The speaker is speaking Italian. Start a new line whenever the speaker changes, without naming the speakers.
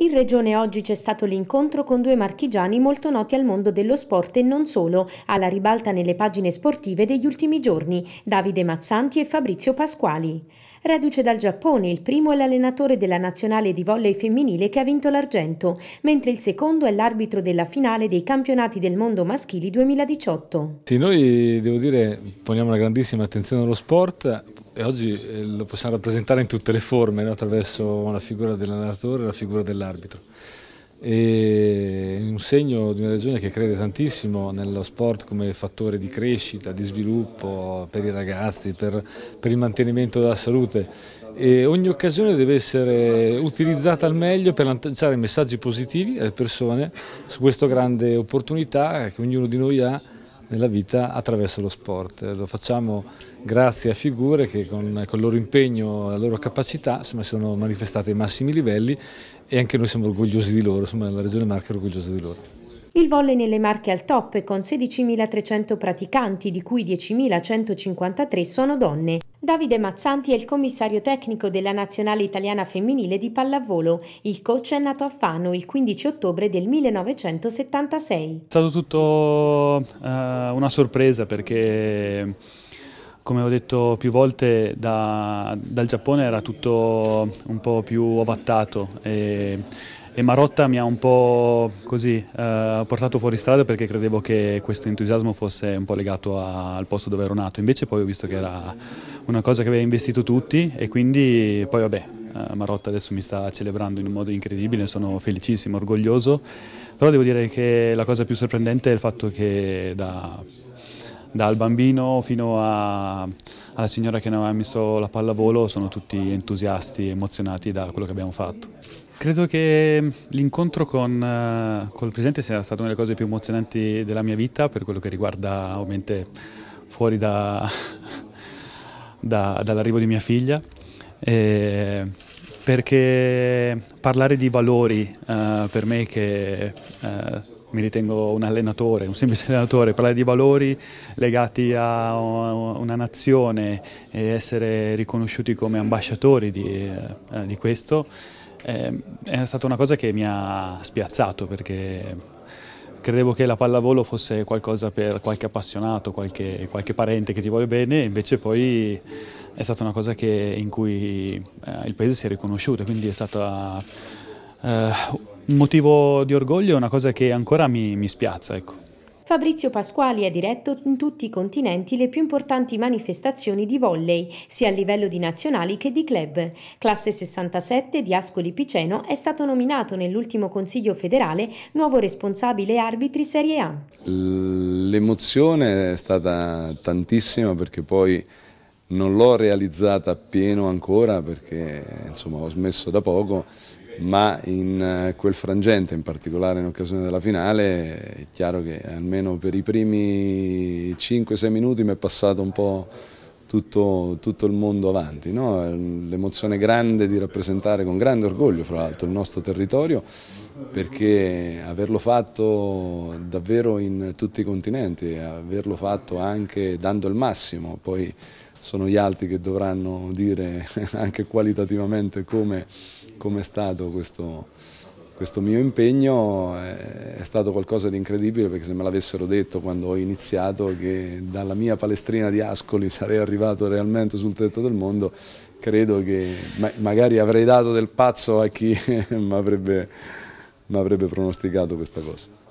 In Regione oggi c'è stato l'incontro con due marchigiani molto noti al mondo dello sport e non solo, alla ribalta nelle pagine sportive degli ultimi giorni, Davide Mazzanti e Fabrizio Pasquali. Reduce dal Giappone, il primo è l'allenatore della nazionale di volley femminile che ha vinto l'argento, mentre il secondo è l'arbitro della finale dei campionati del mondo maschili 2018.
Sì, noi devo dire poniamo una grandissima attenzione allo sport, e oggi eh, lo possiamo rappresentare in tutte le forme, no? attraverso la figura dell'allenatore e la figura dell'arbitro. È un segno di una regione che crede tantissimo nello sport come fattore di crescita, di sviluppo per i ragazzi, per, per il mantenimento della salute e ogni occasione deve essere utilizzata al meglio per lanciare messaggi positivi alle persone su questa grande opportunità che ognuno di noi ha nella vita attraverso lo sport. Lo facciamo grazie a figure che con, con il loro impegno e la loro capacità insomma, si sono manifestate ai massimi livelli e anche noi siamo orgogliosi di loro, insomma, la Regione Marche è orgogliosa di loro.
Il volley nelle Marche al top con 16.300 praticanti, di cui 10.153 sono donne. Davide Mazzanti è il commissario tecnico della Nazionale Italiana Femminile di Pallavolo. Il coach è nato a Fano il 15 ottobre del 1976. È
stato tutto uh, una sorpresa perché come ho detto più volte, da, dal Giappone era tutto un po' più ovattato e e Marotta mi ha un po' così eh, portato fuori strada perché credevo che questo entusiasmo fosse un po' legato a, al posto dove ero nato, invece poi ho visto che era una cosa che aveva investito tutti e quindi poi vabbè eh, Marotta adesso mi sta celebrando in un modo incredibile, sono felicissimo, orgoglioso, però devo dire che la cosa più sorprendente è il fatto che da dal bambino fino a, alla signora che ne aveva messo la pallavolo, sono tutti entusiasti e emozionati da quello che abbiamo fatto. Credo che l'incontro con, eh, con il Presidente sia stata una delle cose più emozionanti della mia vita per quello che riguarda ovviamente fuori da, da, dall'arrivo di mia figlia. E perché parlare di valori eh, per me che eh, mi ritengo un allenatore, un semplice allenatore, parlare di valori legati a una nazione e essere riconosciuti come ambasciatori di, eh, di questo eh, è stata una cosa che mi ha spiazzato perché credevo che la pallavolo fosse qualcosa per qualche appassionato, qualche, qualche parente che ti vuole bene, invece poi è stata una cosa che, in cui eh, il paese si è riconosciuto, quindi è stata... Eh, motivo di orgoglio, è una cosa che ancora mi, mi spiazza. Ecco.
Fabrizio Pasquali ha diretto in tutti i continenti le più importanti manifestazioni di volley, sia a livello di nazionali che di club. Classe 67 di Ascoli Piceno è stato nominato nell'ultimo Consiglio federale nuovo responsabile arbitri Serie A.
L'emozione è stata tantissima perché poi non l'ho realizzata appieno ancora perché insomma, ho smesso da poco ma in eh, quel frangente, in particolare in occasione della finale, è chiaro che almeno per i primi 5-6 minuti mi è passato un po' tutto, tutto il mondo avanti, no? l'emozione grande di rappresentare con grande orgoglio fra l'altro il nostro territorio, perché averlo fatto davvero in tutti i continenti, averlo fatto anche dando il massimo, poi sono gli altri che dovranno dire anche qualitativamente come, come è stato questo, questo mio impegno è stato qualcosa di incredibile perché se me l'avessero detto quando ho iniziato che dalla mia palestrina di Ascoli sarei arrivato realmente sul tetto del mondo, credo che magari avrei dato del pazzo a chi mi avrebbe, avrebbe pronosticato questa cosa.